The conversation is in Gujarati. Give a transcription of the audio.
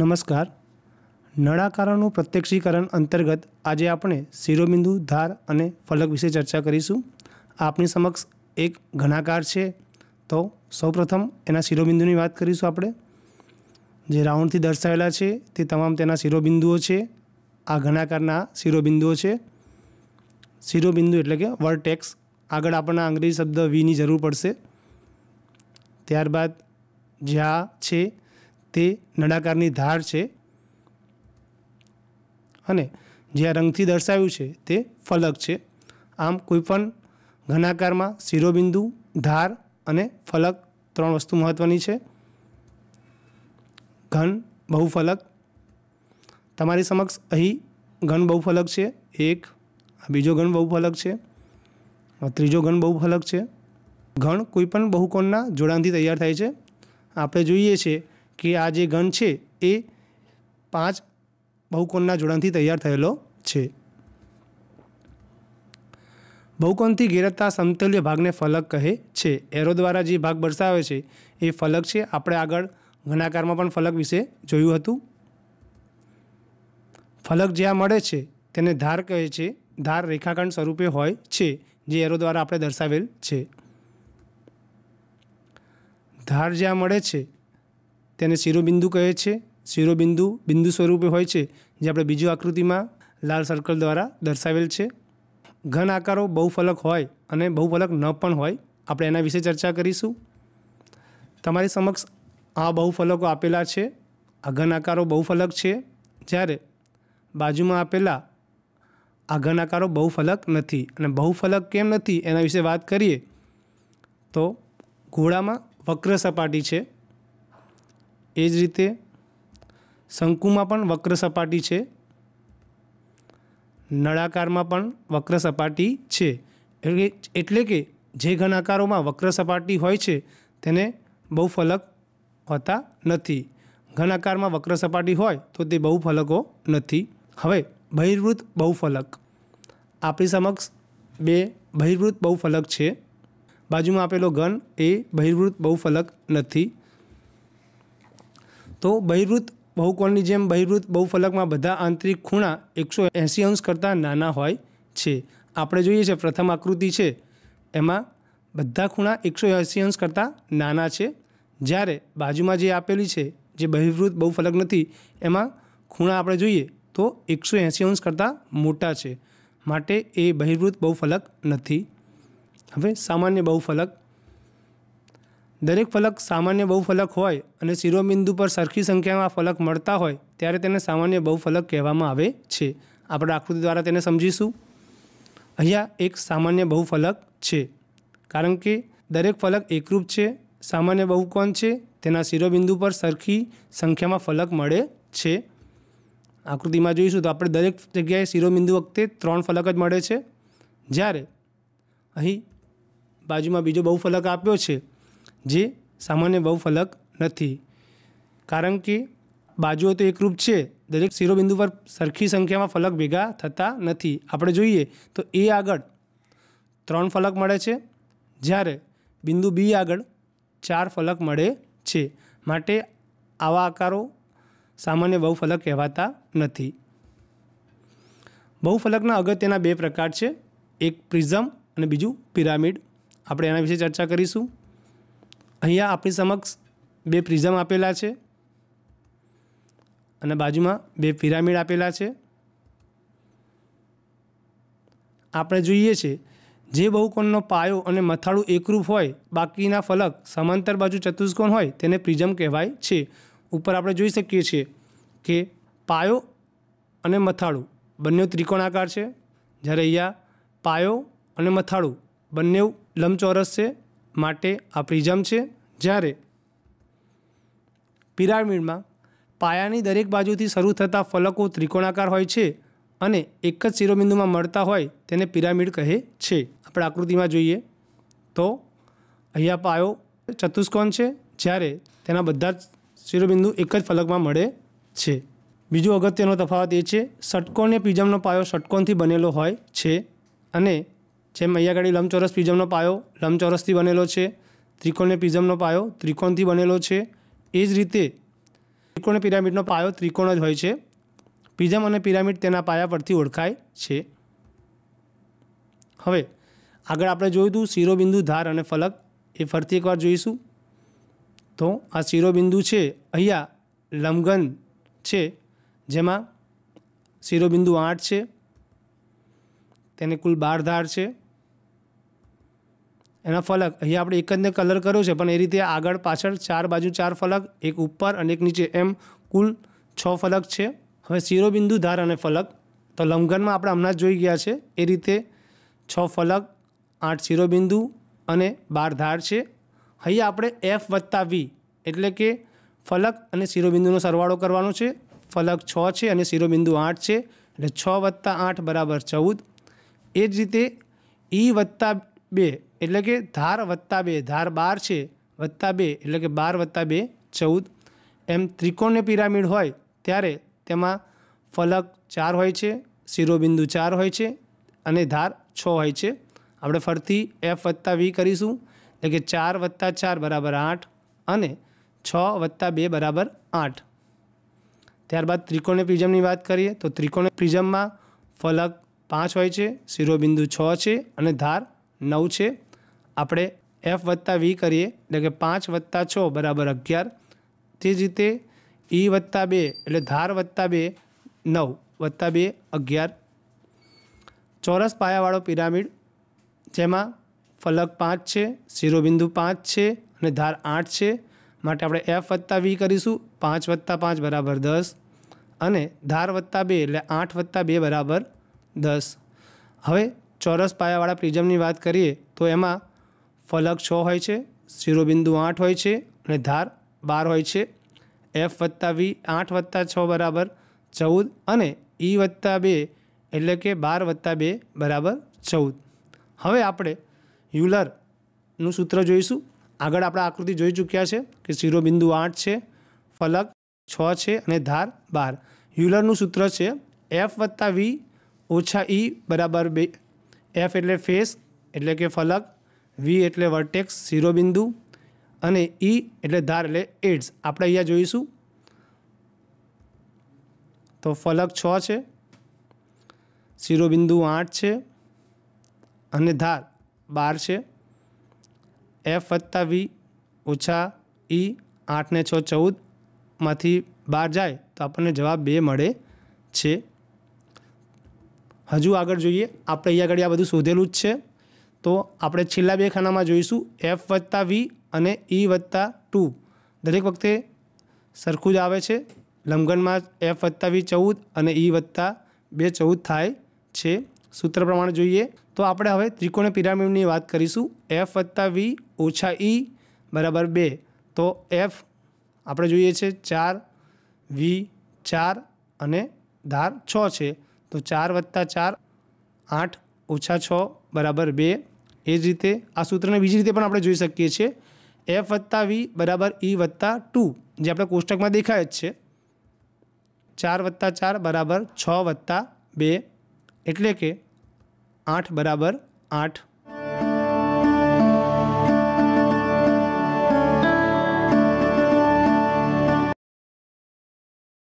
નમસ્કાર નળાકારોનું પ્રત્યક્ષીકરણ અંતર્ગત આજે આપણે શિરોબિંદુ ધાર અને ફલક વિશે ચર્ચા કરીશું આપની સમક્ષ એક ઘણાકાર છે તો સૌપ્રથમ એના શિરોબિંદુની વાત કરીશું આપણે જે રાઉન્ડથી દર્શાવેલા છે તે તમામ તેના શિરોબિંદુઓ છે આ ઘનાકારના શિરોબિંદુઓ છે શિરોબિંદુ એટલે કે વર્ટેક્સ આગળ આપણને અંગ્રેજી શબ્દ વીની જરૂર પડશે ત્યારબાદ જ્યાં છે તે નળાકારની ધાર છે અને જે આ રંગથી દર્શાવ્યું છે તે ફલક છે આમ કોઈપણ ઘનાકારમાં શિરોબિંદુ ધાર અને ફલક ત્રણ વસ્તુ મહત્ત્વની છે ઘન બહુફલક તમારી સમક્ષ અહીં ઘન બહુફલક છે એક બીજો ઘન બહુફલક છે ત્રીજો ઘન બહુફલક છે ઘન કોઈપણ બહુકોણના જોડાણથી તૈયાર થાય છે આપણે જોઈએ છીએ કે આ જે ઘન છે એ પાંચ બહુકોણના જોડાણથી તૈયાર થયેલો છે બહુકોણથી ઘેરાતા સમતલ્ય ભાગને ફલક કહે છે એરો દ્વારા જે ભાગ દર્શાવે છે એ ફલક છે આપણે આગળ ઘનાકારમાં પણ ફલક વિશે જોયું હતું ફલક જ્યાં મળે છે તેને ધાર કહે છે ધાર રેખાખંડ સ્વરૂપે હોય છે જે એરો દ્વારા આપણે દર્શાવેલ છે ધાર જ્યાં મળે છે તેને શિરોબિંદુ કહે છે શિરોબિંદુ બિંદુ સ્વરૂપે હોય છે જે આપણે બીજું આકૃતિમાં લાલ સર્કલ દ્વારા દર્શાવેલ છે ઘન આકારો બહુફલક હોય અને બહુફલક ન પણ હોય આપણે એના વિશે ચર્ચા કરીશું તમારી સમક્ષ આ બહુફલકો આપેલા છે આ ઘન આકારો બહુફલક છે જ્યારે બાજુમાં આપેલા આ ઘન આકારો બહુફલક નથી અને બહુફલક કેમ નથી એના વિશે વાત કરીએ તો ઘોડામાં વક્ર સપાટી છે એ જ રીતે શંકુમાં પણ વક્ર સપાટી છે નળાકારમાં પણ વક્ર સપાટી છે એટલે કે જે ઘનાકારોમાં વક્ર સપાટી હોય છે તેને બહુ ફલક હોતા નથી ઘનાકારમાં વક્ર સપાટી હોય તો તે બહુ ફલકો નથી હવે બહિર્વૃત ફલક આપણી સમક્ષ બે બહિર્વૃત ફલક છે બાજુમાં આપેલો ઘન એ બહિર્વૃત બહુ ફલક નથી તો બહિર્વૃત બહુકોણની જેમ બહિર્વૃત બહુફલકમાં બધા આંતરિક ખૂણા એકસો એંસી અંશ કરતાં નાના હોય છે આપણે જોઈએ છે પ્રથમ આકૃતિ છે એમાં બધા ખૂણા એકસો એંસી અંશ કરતાં નાના છે જ્યારે બાજુમાં જે આપેલી છે જે બહિર્વૃત બહુફલક નથી એમાં ખૂણા આપણે જોઈએ તો એકસો એંસી અંશ કરતાં મોટા છે માટે એ બહિર્વૃત બહુફલક નથી હવે સામાન્ય બહુફલક દરેક ફલક સામાન્ય બહુફલક હોય અને શિરોબિંદુ પર સરખી સંખ્યામાં ફલક મળતા હોય ત્યારે તેને સામાન્ય બહુફલક કહેવામાં આવે છે આપણે આકૃતિ દ્વારા તેને સમજીશું અહીંયા એક સામાન્ય બહુફલક છે કારણ કે દરેક ફલક એકરૂપ છે સામાન્ય બહુકોણ છે તેના શિરોબિંદુ પર સરખી સંખ્યામાં ફલક મળે છે આકૃતિમાં જોઈશું તો આપણે દરેક જગ્યાએ શિરોબિંદુ વખતે ત્રણ ફલક જ મળે છે જ્યારે અહીં બાજુમાં બીજો બહુ ફલક આપ્યો છે જે સામાન્ય બહુ ફલક નથી કારણ કે બાજુઓ તો એકરૂપ છે દરેક શિરોબિંદુ પર સરખી સંખ્યામાં ફલક ભેગા થતા નથી આપણે જોઈએ તો એ આગળ ત્રણ ફલક મળે છે જ્યારે બિંદુ બી આગળ ચાર ફલક મળે છે માટે આવા આકારો સામાન્ય બહુફલક કહેવાતા નથી બહુફલકના અગત્યના બે પ્રકાર છે એક પ્રિઝમ અને બીજું પિરામિડ આપણે એના વિશે ચર્ચા કરીશું અહીંયા આપણી સમક્ષ બે પ્રિઝમ આપેલા છે અને બાજુમાં બે પિરામિડ આપેલા છે આપણે જોઈએ છે જે બહુકોણનો પાયો અને મથાળું એકરૂપ હોય બાકીના ફલક સમાંતર બાજુ ચતુષ્કોણ હોય તેને પ્રિઝમ કહેવાય છે ઉપર આપણે જોઈ શકીએ છીએ કે પાયો અને મથાળું બંને ત્રિકોણાકાર છે જ્યારે અહીંયા પાયો અને મથાળું બંને લંબચોરસ છે માટે આ પ્રિઝમ છે જ્યારે પિરામિડમાં પાયાની દરેક બાજુથી શરૂ થતા ફલકો ત્રિકોણાકાર હોય છે અને એક જ શિરોબિંદુમાં મળતા હોય તેને પિરામિડ કહે છે આપણે આકૃતિમાં જોઈએ તો અહીંયા પાયો ચતુષ્કોણ છે જ્યારે તેના બધા જ શિરોબિંદુ એક જ ફલકમાં મળે છે બીજો અગત્યનો તફાવત એ છે ષટકોણીય પ્રિઝમનો પાયો ષટકોણથી બનેલો હોય છે અને જેમ અહીંયા આગળ લંબચોરસ પ્રિઝમનો પાયો લંબચોરસથી બનેલો છે ત્રિકોણને પ્રિઝમનો પાયો ત્રિકોણથી બનેલો છે એ જ રીતે ત્રિકોણ પિરામિડનો પાયો ત્રિકોણ જ હોય છે પ્રિઝમ અને પિરામિડ તેના પાયા પરથી ઓળખાય છે હવે આગળ આપણે જોયું હતું શિરોબિંદુ ધાર અને ફલક એ ફરતી એકવાર જોઈશું તો આ શિરોબિંદુ છે અહીંયા લંબઘન છે જેમાં શિરોબિંદુ આઠ છે તેને કુલ બાર ધાર છે એના ફલક અહીંયા આપણે એક જ કલર કર્યો છે પણ એ રીતે આગળ પાછળ ચાર બાજુ ચાર ફલક એક ઉપર અને એક નીચે એમ કુલ છ ફલક છે હવે શિરોબિંદુ ધાર અને ફલક તો લંઘનમાં આપણે હમણાં જ જોઈ ગયા છે એ રીતે છ ફલક આઠ શિરોબિંદુ અને બાર ધાર છે અહીંયા આપણે એફ વત્તા વી એટલે કે ફલક અને શિરોબિંદુનો સરવાળો કરવાનો છે ફલક છ છે અને શિરોબિંદુ આઠ છે એટલે છ વત્તા આઠ બરાબર ચૌદ એ જ રીતે ઈ e વત્તા બે એટલે કે ધાર વત્તા બે ધાર બાર છે વત્તા બે એટલે કે બાર વત્તા બે ચૌદ એમ ત્રિકોણને પિરામિડ હોય ત્યારે તેમાં ફલક ચાર હોય છે શિરોબિંદુ ચાર હોય છે અને ધાર છ હોય છે આપણે ફરીથી એફ વત્તા વી કરીશું એટલે કે ચાર વત્તા ચાર બરાબર આઠ અને છ વત્તા બે બરાબર આઠ ત્યારબાદ ત્રિકોણ પ્રિઝમની વાત કરીએ તો ત્રિકોણ પ્રિઝમમાં ફલક પાંચ હોય છે શિરોબિંદુ છ છે અને ધાર નવ છે આપણે એફ વત્તા વી કરીએ એટલે કે પાંચ વત્તા છ બરાબર અગિયાર તે જ રીતે ઈ e વત્તા બે એટલે ધાર વત્તા બે નવ વત્તા બે અગિયાર ચોરસ પાયાવાળો પિરામિડ જેમાં ફલક પાંચ છે શિરોબિંદુ પાંચ છે અને ધાર આઠ છે માટે આપણે એફ વત્તા વી કરીશું પાંચ વત્તા પાંચ બરાબર દસ અને ધાર વત્તા બે એટલે આઠ વત્તા બે બરાબર દસ હવે ચોરસ પાયાવાળા પ્રિઝમની વાત કરીએ તો એમાં ફલક છ હોય છે શિરોબિંદુ આઠ હોય છે અને ધાર બાર હોય છે એફ વત્તા વી આઠ વત્તા છ બરાબર ચૌદ અને ઈ e વત્તા બે એટલે કે બાર વત્તા બે બરાબર ચૌદ હવે આપણે યુલરનું સૂત્ર જોઈશું આગળ આપણે આકૃતિ જોઈ ચૂક્યા છે કે શિરોબિંદુ આઠ છે ફલક છ છે અને ધાર બાર યુલરનું સૂત્ર છે એફ વત્તા વી ઓછા ઈ e બરાબર બે એફ એટલે ફેસ એટલે કે ફલક વી એટલે વર્ટેક્સ શિરોબિંદુ અને ઈ e એટલે ધાર એટલે એડ્સ આપણે અહીંયા જોઈશું તો ફલક છ છે શિરોબિંદુ આઠ છે અને ધાર બાર છે એફ વત્તા વી ઓછા ઈ e આઠ ને છ ચૌદમાંથી બહાર જાય તો આપણને જવાબ બે મળે છે હજુ આગળ જોઈએ આપણે અહીંયા આગળ આ બધું શોધેલું જ છે તો આપણે છેલ્લા બે ખાનામાં જોઈશું એફ વત્તા વી અને ઈ e વત્તા ટુ દરેક વખતે સરખું જ આવે છે લંબગણમાં એફ વત્તા વી ચૌદ અને ઈ e વત્તા બે ચૌદ થાય છે સૂત્ર પ્રમાણે જોઈએ તો આપણે હવે ત્રિકોણ પિરામિડની વાત કરીશું એફ વત્તા વી ઓછા ઈ e બરાબર બે તો એફ આપણે જોઈએ છે ચાર વી ચાર અને ધાર છ છે તો ચાર વત્તા ચાર આઠ ઓછા છ બરાબર બે એ જ રીતે આ સૂત્રને બીજી રીતે પણ આપણે જોઈ શકીએ છીએ એફ વત્તા વી બરાબર ઈ e વત્તા ટુ જે આપણે કોષ્ટકમાં દેખાય જ છે ચાર વત્તા ચાર બરાબર છ વત્તા બે એટલે કે આઠ બરાબર આઠ